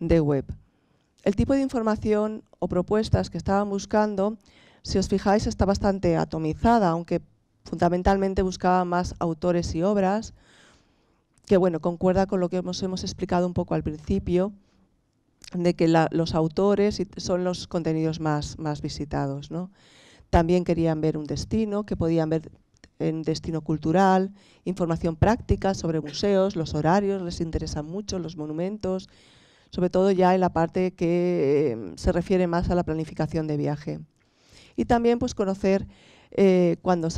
web. El tipo de información o propuestas que estaban buscando, si os fijáis, está bastante atomizada, aunque fundamentalmente buscaba más autores y obras, que bueno, concuerda con lo que hemos, hemos explicado un poco al principio, de que los autores son los contenidos más, visitados. También querían ver un destino, que podían ver en destino cultural, información práctica sobre museos, los horarios, les interesan mucho los monumentos, sobre todo ya en la parte que eh, se refiere más a la planificación de viaje. Y también pues conocer eh, cuándo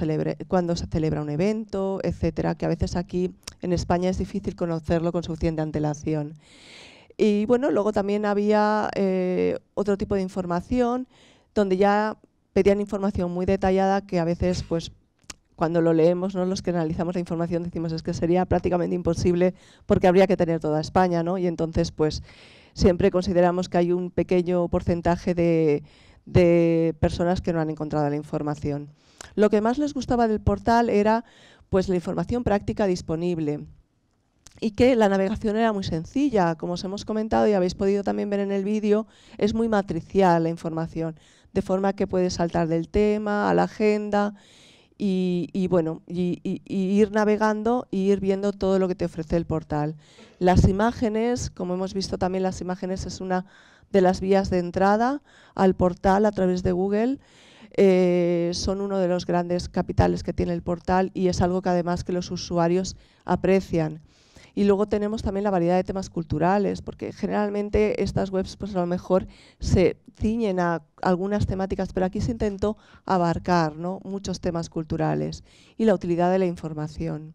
cuando se celebra un evento, etcétera, que a veces aquí en España es difícil conocerlo con suficiente antelación. Y bueno, luego también había eh, otro tipo de información donde ya pedían información muy detallada que a veces pues cuando lo leemos, ¿no? los que analizamos la información decimos es que sería prácticamente imposible porque habría que tener toda España, ¿no? Y entonces, pues, siempre consideramos que hay un pequeño porcentaje de, personas que no han encontrado la información. Lo que más les gustaba del portal era pues, la información práctica disponible y que la navegación era muy sencilla. Como os hemos comentado y habéis podido también ver en el vídeo, es muy matricial la información, de forma que puede saltar del tema a la agenda y, bueno, y, ir navegando y ir viendo todo lo que te ofrece el portal. Las imágenes, como hemos visto también, las imágenes es una de las vías de entrada al portal a través de Google. Eh, son uno de los grandes capitales que tiene el portal y es algo que además que los usuarios aprecian. Y luego tenemos también la variedad de temas culturales, porque generalmente estas webs pues a lo mejor se ciñen a algunas temáticas, pero aquí se intentó abarcar muchos temas culturales y la utilidad de la información.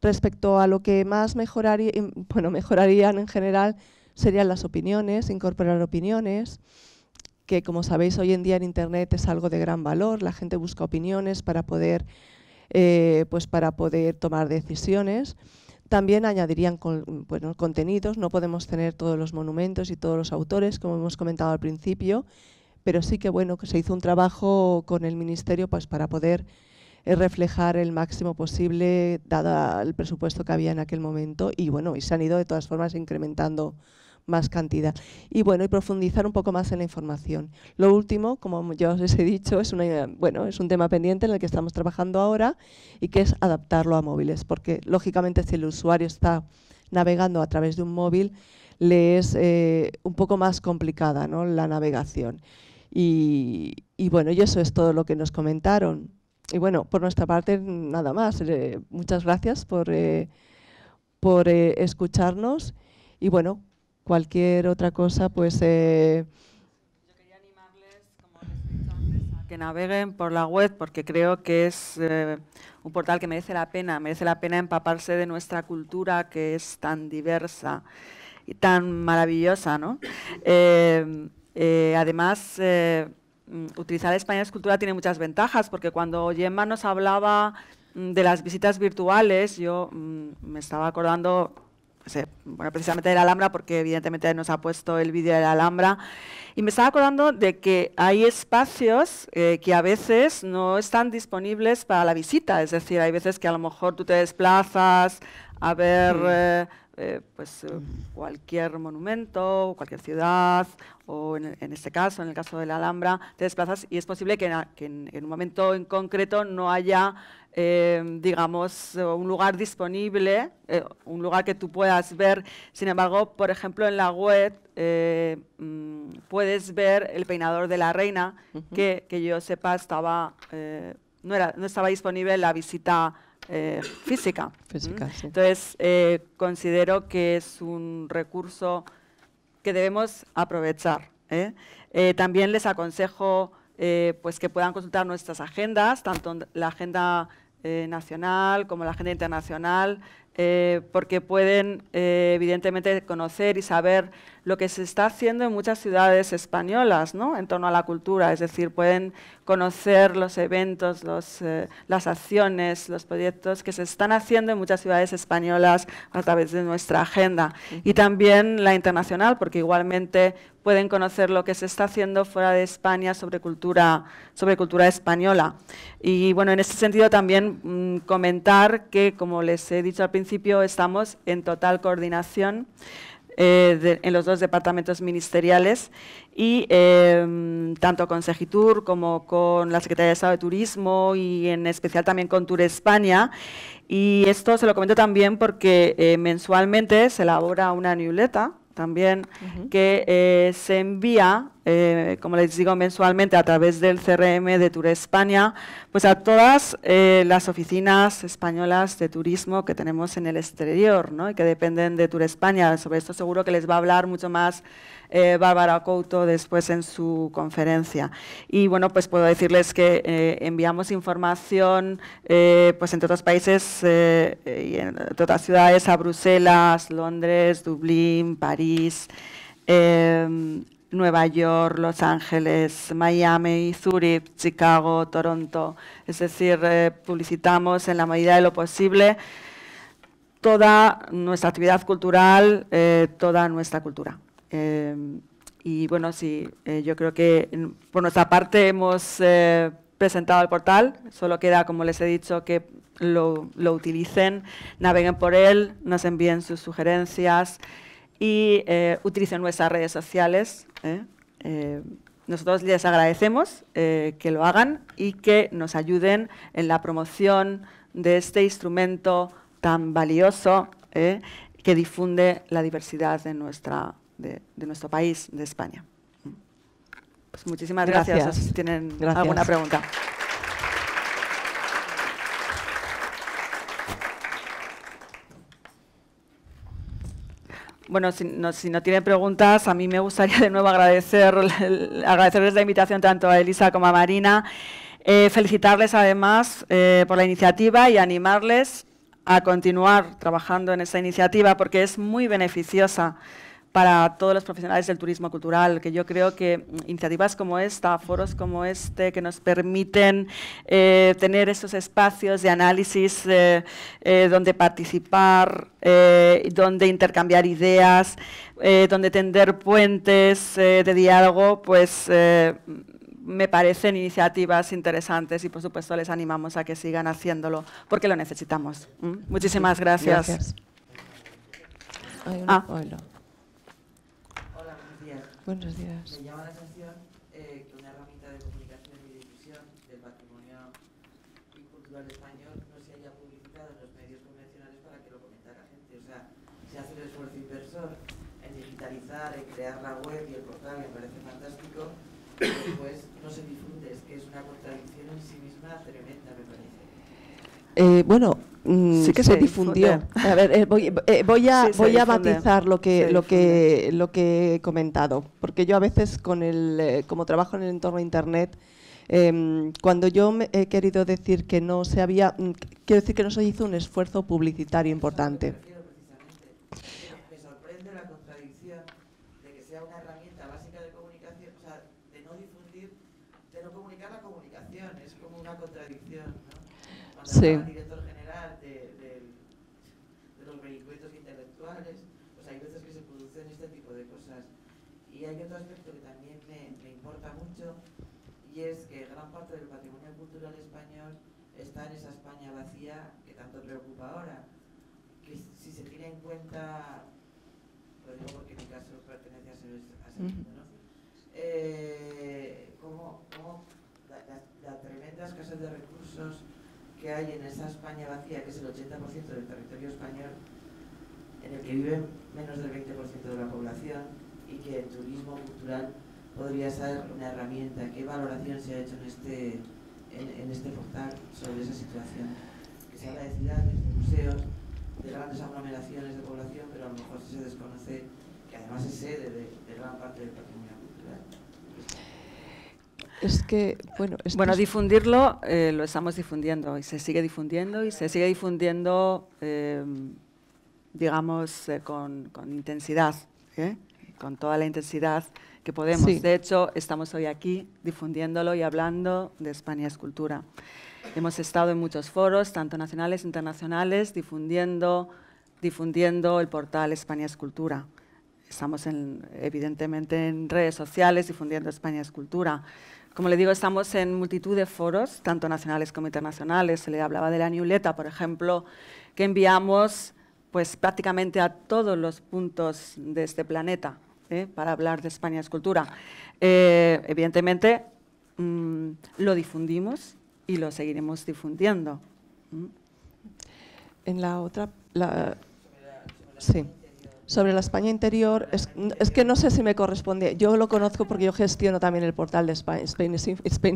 Respecto a lo que más em, bueno, mejorarían en general serían las opiniones, incorporar opiniones, que como sabéis hoy en día en Internet es algo de gran valor, la gente busca opiniones para poder, eh, pues para poder tomar decisiones. También añadirían con, bueno, contenidos, no podemos tener todos los monumentos y todos los autores, como hemos comentado al principio, pero sí que bueno, que se hizo un trabajo con el Ministerio pues, para poder eh, reflejar el máximo posible, dado el presupuesto que había en aquel momento, y bueno, y se han ido de todas formas incrementando más cantidad. Y bueno, y profundizar un poco más en la información. Lo último, como ya os he dicho, es, una, bueno, es un tema pendiente en el que estamos trabajando ahora y que es adaptarlo a móviles, porque lógicamente si el usuario está navegando a través de un móvil, le es eh, un poco más complicada ¿no? la navegación. Y, bueno, y eso es todo lo que nos comentaron. Y bueno, por nuestra parte, nada más. Eh, muchas gracias por, eh, por escucharnos y bueno, cualquier otra cosa, pues... Yo quería animarles, como les he dicho antes, a que naveguen por la web, porque creo que es eh, un portal que merece la pena, merece la pena empaparse de nuestra cultura que es tan diversa y tan maravillosa, ¿no? Eh, eh, además utilizar España es cultura tiene muchas ventajas, porque cuando Gemma nos hablaba mm, de las visitas virtuales, yo mm, me estaba acordando bueno, precisamente de la Alhambra, porque evidentemente nos ha puesto el vídeo de la Alhambra. Y me estaba acordando de que hay espacios eh, que a veces no están disponibles para la visita, es decir, hay veces que a lo mejor tú te desplazas a ver... Mm. Eh, eh, pues cualquier monumento, cualquier ciudad, o en, este caso, en el caso de la Alhambra, te desplazas y es posible que en un momento en concreto no haya Em, digamos, eh, un lugar disponible, eh, un lugar que tú puedas ver. Sin embargo, por ejemplo, en la web eh, mm, puedes ver el peinador de la reina, que, que yo sepa estaba, no, estaba disponible la visita física. Entonces, considero que es un recurso que debemos aprovechar. también les aconsejo... pues que puedan consultar nuestras agendas, tanto la agenda eh, nacional como la agenda internacional, eh, porque pueden eh, evidentemente conocer y saber lo que se está haciendo en muchas ciudades españolas ¿no? en torno a la cultura, es decir, pueden conocer los eventos, las acciones, los proyectos que se están haciendo en muchas ciudades españolas a través de nuestra agenda. Y también la internacional, porque igualmente pueden conocer lo que se está haciendo fuera de España sobre cultura, sobre cultura española. Y bueno, en ese sentido también mm, comentar que, como les he dicho al principio, estamos en total coordinación eh, en los dos departamentos ministeriales y em, tanto con Segitur como con la Secretaría de Estado de Turismo y en especial también con Tour España. Y esto se lo comento también porque eh, mensualmente se elabora una newsletter también, que eh, se envía eh, como les digo mensualmente, a través del CRM de Tour España, pues a todas eh, las oficinas españolas de turismo que tenemos en el exterior y que dependen de Tour España. Sobre esto seguro que les va a hablar mucho más eh, Bárbara Couto después en su conferencia. Y bueno, pues puedo decirles que enviamos información pues entre otros países y en otras ciudades a Bruselas, Londres, Dublín, París. Em, Nueva York, Los Ángeles, Miami, Zurich, Chicago, Toronto. Es decir, eh, publicitamos en la medida de lo posible toda nuestra actividad cultural, eh, toda nuestra cultura. Eh, y bueno, sí, yo creo que por nuestra parte hemos presentado el portal, solo queda, como les he dicho, que lo utilicen, naveguen por él, nos envíen sus sugerencias y eh, utilicen nuestras redes sociales. ¿eh? Eh, nosotros les agradecemos que lo hagan y que nos ayuden en la promoción de este instrumento tan valioso que difunde la diversidad de, nuestra, de, nuestro país, de España. Pues muchísimas gracias. Si tienen alguna pregunta. Bueno, si no, tienen preguntas, a mí me gustaría de nuevo agradecerles la invitación tanto a Elisa como a Marina, eh, felicitarles además eh, por la iniciativa y animarles a continuar trabajando en esa iniciativa porque es muy beneficiosa para todos los profesionales del turismo cultural, que yo creo que mm, iniciativas como esta, foros como este, que nos permiten eh, tener esos espacios de análisis eh, eh, donde participar, donde intercambiar ideas, donde tender puentes de diálogo, pues me parecen iniciativas interesantes y por supuesto les animamos a que sigan haciéndolo porque lo necesitamos. Muchísimas gracias. gracias. Buenos días. Me llama la atención eh, que una herramienta de comunicación y difusión del patrimonio y cultural español no se haya publicado en los medios convencionales para que lo comentara gente. O sea, se hace el esfuerzo inversor en digitalizar, en crear la web y el portal, me parece fantástico, pero no se difunde, es que es una contradicción en sí misma tremenda, me parece. Eh, bueno, Mm, sí que se, difundió. A ver, eh, eh, voy, a, batizar voy a lo que, he comentado, porque yo a veces, eh, como trabajo en el entorno de Internet, em, cuando yo he querido decir que no se había, mm, quiero decir que no se hizo un esfuerzo publicitario importante. Me sorprende la contradicción de que sea una herramienta básica de comunicación, o sea, de no difundir, de no comunicar la comunicación, es como una contradicción, ¿no? Sí. Y hay otro aspecto que también me, importa mucho y es que gran parte del patrimonio cultural español está en esa España vacía que tanto preocupa ahora. Que si se tiene en cuenta, lo digo porque en mi caso pertenece a ser, ¿no? Eh, como, la, la, tremenda escasez de recursos que hay en esa España vacía, que es el 80% del territorio español, en el que vive menos del 20% de la población, y que el turismo cultural podría ser una herramienta. ¿Qué valoración se ha hecho en este, en, este portal sobre esa situación? Que se habla de ciudades, de museos, de grandes aglomeraciones de población, pero a lo mejor se desconoce que además es sede de, gran parte del patrimonio cultural. Es que, bueno, bueno difundirlo eh, lo estamos difundiendo y se sigue difundiendo y se sigue difundiendo, eh, digamos, eh, con, con, intensidad con toda la intensidad que podemos. De hecho, estamos hoy aquí difundiéndolo y hablando de España es cultura. Hemos estado en muchos foros, tanto nacionales e internacionales, difundiendo, difundiendo el portal España es cultura. Estamos en, evidentemente en redes sociales difundiendo España es cultura. Como le digo, estamos en multitud de foros, tanto nacionales como internacionales. Se le hablaba de la niuleta, por ejemplo, que enviamos pues, prácticamente a todos los puntos de este planeta. ¿eh? para hablar de España escultura. Eh, evidentemente, mm, lo difundimos y lo seguiremos difundiendo. ¿Mm? En la otra... sobre la España interior, es, que no sé si me corresponde, yo lo conozco porque yo gestiono también el portal de Spain,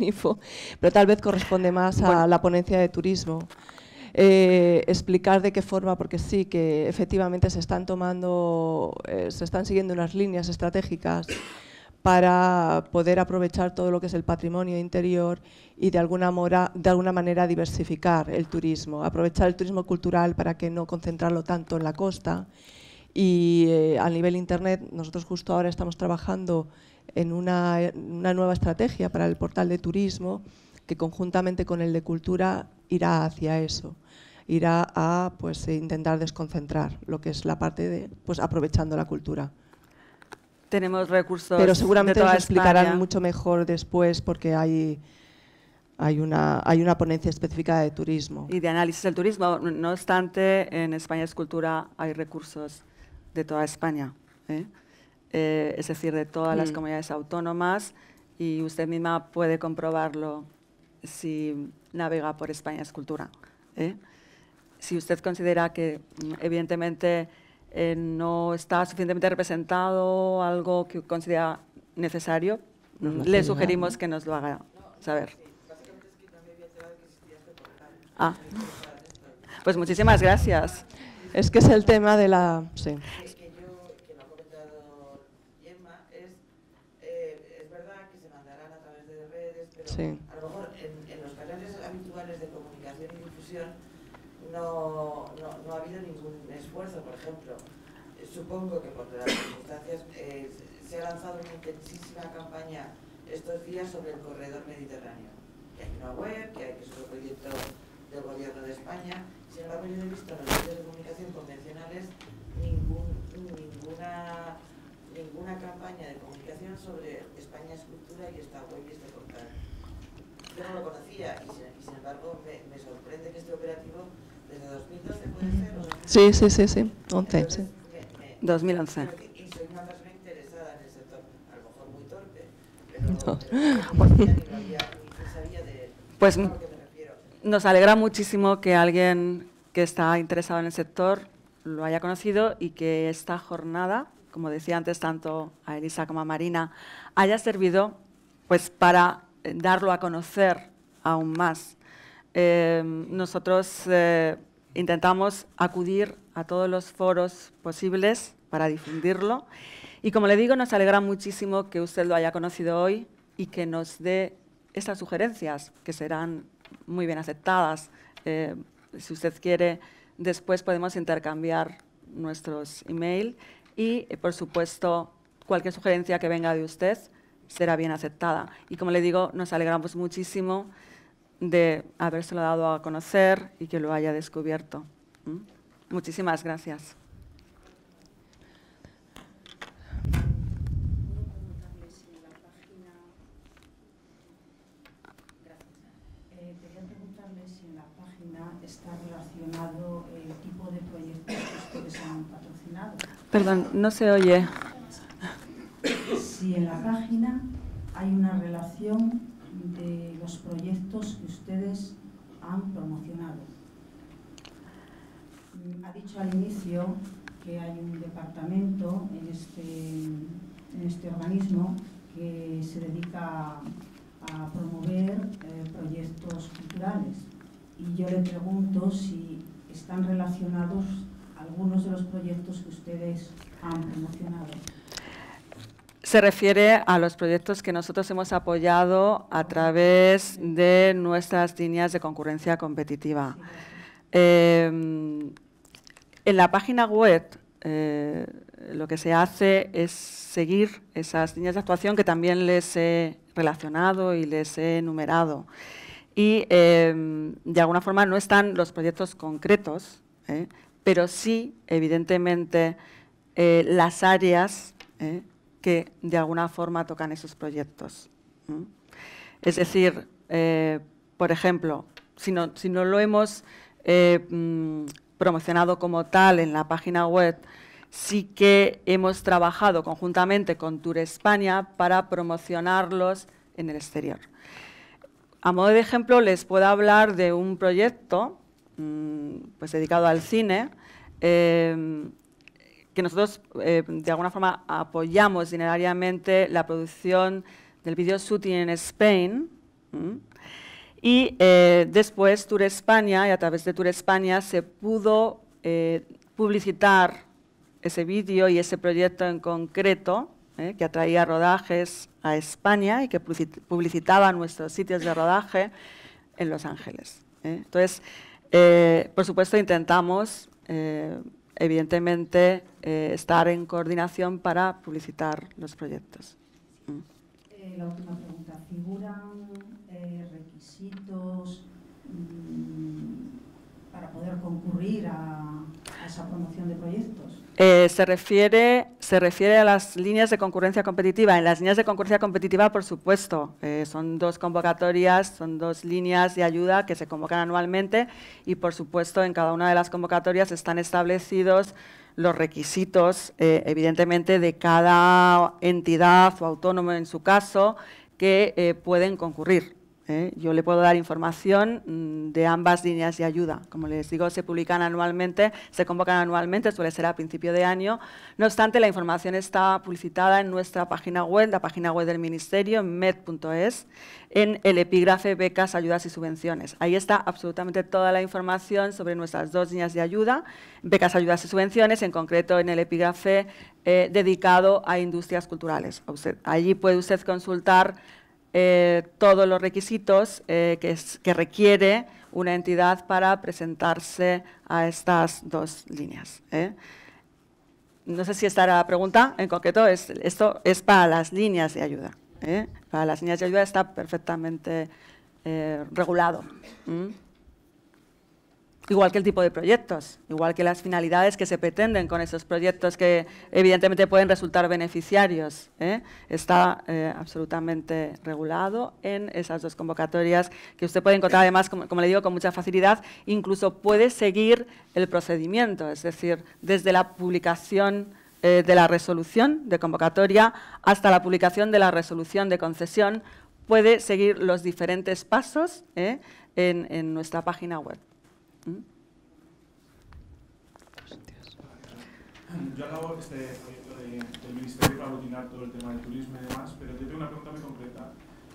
Info, pero tal vez corresponde más a la ponencia de turismo. Eh, explicar de qué forma, porque sí que efectivamente se están tomando, eh, se están siguiendo unas líneas estratégicas para poder aprovechar todo lo que es el patrimonio interior y de alguna, mora, de alguna manera diversificar el turismo, aprovechar el turismo cultural para que no concentrarlo tanto en la costa. Y eh, a nivel internet, nosotros justo ahora estamos trabajando en una, una nueva estrategia para el portal de turismo, que conjuntamente con el de cultura irá hacia eso, irá a pues, intentar desconcentrar lo que es la parte de pues, aprovechando la cultura. Tenemos recursos. Pero seguramente lo explicarán mucho mejor después porque hay, hay una, hay una ponencia específica de turismo. Y de análisis del turismo. No obstante, en España es cultura, hay recursos de toda España, ¿eh? Eh, es decir, de todas las mm. comunidades autónomas, y usted misma puede comprobarlo si navega por España Escultura. ¿eh? Si usted considera que mm, evidentemente eh, no está suficientemente representado, algo que considera necesario, le sugerimos que nos lo haga saber. Ah, pues muchísimas gracias. Es que es el tema de la... Sí. Sí. no, ha habido ningún esfuerzo, por ejemplo. Supongo que por las circunstancias eh, se ha lanzado una intensísima campaña estos días sobre el corredor mediterráneo. Que hay una web, que hay que es un proyecto del gobierno de España. Sin embargo, yo no he visto en los medios de comunicación convencionales ninguna, ninguna campaña de comunicación sobre España es cultura y esta web y este portal. Yo no lo conocía y sin, embargo me sorprende que este operativo desde 2012 puede ser. Sí, sí, sí, sí. 2011. Y soy una interesada en el sector, a lo mejor muy torpe, pues no. Pues nos alegra muchísimo que alguien que está interesado en el sector lo haya conocido y que esta jornada, como decía antes tanto a Elisa como a Marina, haya servido pues para eh, darlo a conocer aún más Em, nosotros eh, intentamos acudir a todos los foros posibles para difundirlo. Y como le digo, nos alegra muchísimo que usted lo haya conocido hoy y que nos dé estas sugerencias, que serán muy bien aceptadas. Eh, si usted quiere, después podemos intercambiar nuestros email y, eh, por supuesto, cualquier sugerencia que venga de usted será bien aceptada. Y como le digo, nos alegramos muchísimo de habérselo dado a conocer y que lo haya descubierto. ¿Mm? Muchísimas gracias. si en la página está relacionado el tipo de proyectos que ustedes han patrocinado. Perdón, no se oye. Si en la página hay una relación los proyectos que ustedes han promocionado. Mm, ha dicho al inicio que hay un departamento en este, este organismo que se dedica a promover eh, proyectos culturales. Y yo le pregunto si están relacionados algunos de los proyectos que ustedes han promocionado se refiere a los proyectos que nosotros hemos apoyado a través de nuestras líneas de concurrencia competitiva. Em, en la página web eh, lo que se hace es seguir esas líneas de actuación que también les he relacionado y les he enumerado. Y em, de alguna forma no están los proyectos concretos, eh, pero sí, evidentemente, eh, las áreas que de alguna forma tocan esos proyectos. Es decir, eh, por ejemplo, si no, lo hemos eh, mm, promocionado como tal en la página web, sí que hemos trabajado conjuntamente con Tour España para promocionarlos en el exterior. A modo de ejemplo, les puedo hablar de un proyecto mm, pues, dedicado al cine, eh, que nosotros eh, de alguna forma apoyamos dinerariamente la producción del video shooting en Spain. Y eh, después Tour España, y a través de Tour España se pudo eh, publicitar ese vídeo y ese proyecto en concreto, que atraía rodajes a España y que publicitaba nuestros sitios de rodaje en Los Ángeles. Entonces, por supuesto, intentamos evidentemente, eh, estar en coordinación para publicitar los proyectos. Mm. Eh, la última pregunta. ¿Figuran eh, requisitos mm, para poder concurrir a esa promoción de proyectos? Eh, se, refiere, se refiere a las líneas de concurrencia competitiva. En las líneas de concurrencia competitiva, por supuesto, eh, son dos convocatorias, son dos líneas de ayuda que se convocan anualmente y, por supuesto, en cada una de las convocatorias están establecidos los requisitos, eh, evidentemente, de cada entidad o autónomo en su caso que pueden concurrir. ¿eh? Yo le puedo dar información mm, de ambas líneas de ayuda. Como les digo, se publican anualmente, se convocan anualmente, suele ser a principio de año. No obstante, la información está publicitada en nuestra página web, la página web del Ministerio, med.es, en el epígrafe Becas, Ayudas y Subvenciones. Ahí está absolutamente toda la información sobre nuestras dos líneas de ayuda, becas, ayudas y subvenciones, en concreto en el epígrafe eh, dedicado a industrias culturales. Allí puede usted consultar eh, todos los requisitos eh, que, requiere una entidad para presentarse a estas dos líneas. ¿eh? No sé si esta era la pregunta, en concreto esto es para las líneas de ayuda. Para las líneas de ayuda está perfectamente regulado igual que el tipo de proyectos, igual que las finalidades que se pretenden con esos proyectos que evidentemente pueden resultar beneficiarios. ¿eh? Está eh, absolutamente regulado en esas dos convocatorias que usted puede encontrar además, como, le digo, con mucha facilidad, incluso puede seguir el procedimiento, es decir, desde la publicación eh, de la resolución de convocatoria hasta la publicación de la resolución de concesión, puede seguir los diferentes pasos en nuestra página web. Yo acabo este proyecto del Ministerio para aglutinar todo el tema del turismo y demás, pero yo tengo una pregunta muy concreta.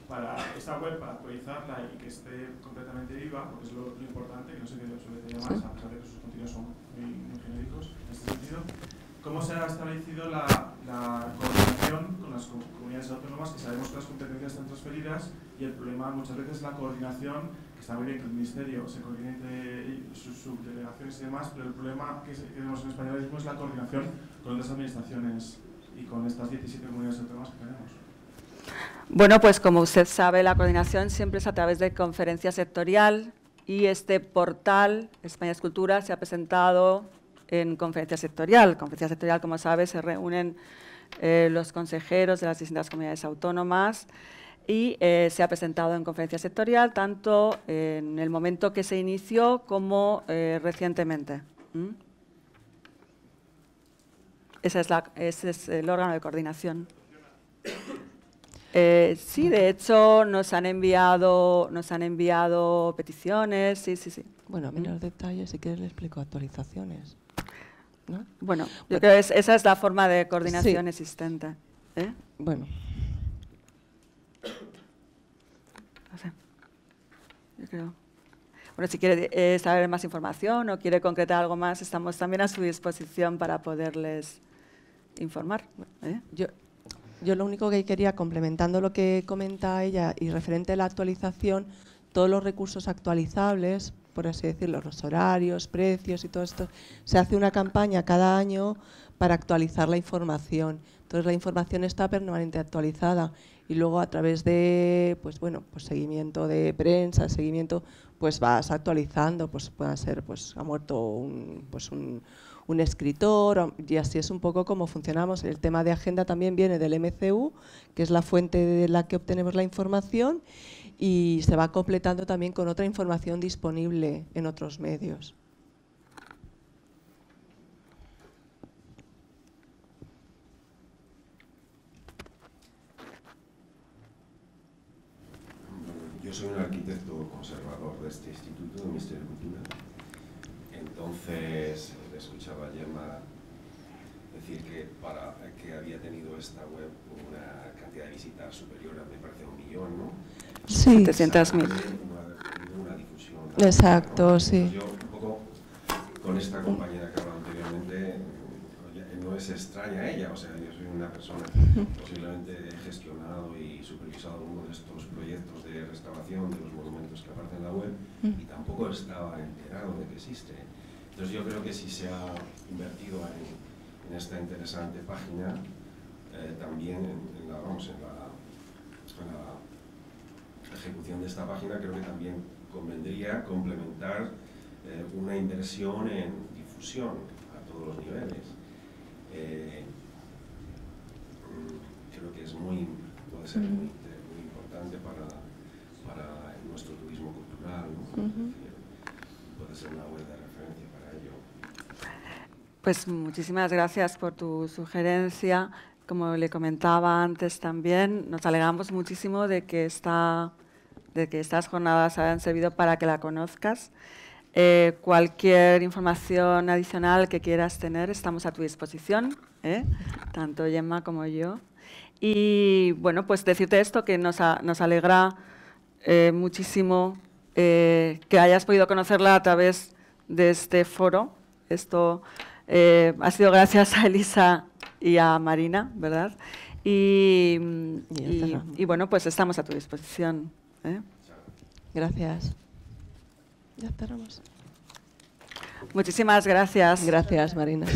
Para esta web, para actualizarla y que esté completamente viva, porque es lo, importante, que no se quede obsoleta ya más, a pesar de que sus contenidos son muy, genéricos en este sentido, ¿cómo se ha establecido la coordinación con las comunidades autónomas que sabemos que las competencias están transferidas y el problema muchas veces es la coordinación, que está muy bien que el Ministerio se coordine entre sus subdelegaciones y demás, pero el problema que tenemos en España es la coordinación con otras administraciones y con estas 17 comunidades autónomas que tenemos. Bueno, pues como usted sabe, la coordinación siempre es a través de conferencia sectorial y este portal, España es Cultura, se ha presentado en conferencia sectorial. Conferencia sectorial, como sabe, se reúnen eh, los consejeros de las distintas comunidades autónomas y eh, se ha presentado en conferencia sectorial tanto eh, en el momento que se inició como eh, recientemente. Ese, es el órgano de coordinación. sí, de hecho, nos han enviado, nos han enviado peticiones, sí, sí, sí. Bueno, menos detalles, si quieres le explico actualizaciones. Bueno, esa es la forma de coordinación existente. Bueno, Bueno, si quiere eh, saber más información o quiere concretar algo más, estamos también a su disposición para poderles informar. ¿eh? Yo, yo lo único que quería, complementando lo que comenta ella y referente a la actualización, todos los recursos actualizables, por así decirlo, los horarios, precios y todo esto, se hace una campaña cada año para actualizar la información. Entonces la información está permanentemente actualizada y luego a través de pues bueno, pues seguimiento de prensa, seguimiento, pues vas actualizando, pues puede ser pues ha muerto un pues un escritor y así es un poco como funcionamos. El tema de agenda también viene del MCU, que es la fuente de la que obtenemos la información y se va completando también con otra información disponible en otros medios. soy un arquitecto conservador de este instituto, de Ministerio de Cultura. Entonces, escuchaba a Gemma decir que, había tenido esta web una cantidad de visitas superior a, me parece, un millón, ¿no? Sí, 700.000. Una, una difusión. Exacto, sí. Yo, un poco con esta mm. compañera que se extraña a ella, o sea, yo soy una persona posiblemente gestionado y supervisado uno de estos proyectos de restauración de los monumentos que aparecen en la web y tampoco estaba enterado de que existe. Entonces yo creo que si se ha invertido en, esta interesante página, eh, también en, la, ejecución de esta página, creo que también convendría complementar eh, una inversión en difusión a todos los niveles. Eh, creo que es muy, puede ser muy, muy, importante para, para, nuestro turismo cultural, eh, puede ser una buena referencia para ello. Pues muchísimas gracias por tu sugerencia. Como le comentaba antes también, nos alegramos muchísimo de que, esta, de que estas jornadas hayan servido para que la conozcas. Eh, cualquier información adicional que quieras tener, estamos a tu disposición, ¿eh? tanto Gemma como yo. Y bueno, pues decirte esto, que nos, alegra eh, muchísimo que hayas podido conocerla a través de este foro. Esto ha sido gracias a Elisa y a Marina, ¿verdad? Y, y bueno, pues estamos a tu disposición. Gracias. Ya cerramos. Muchísimas gracias. Gracias, Marina.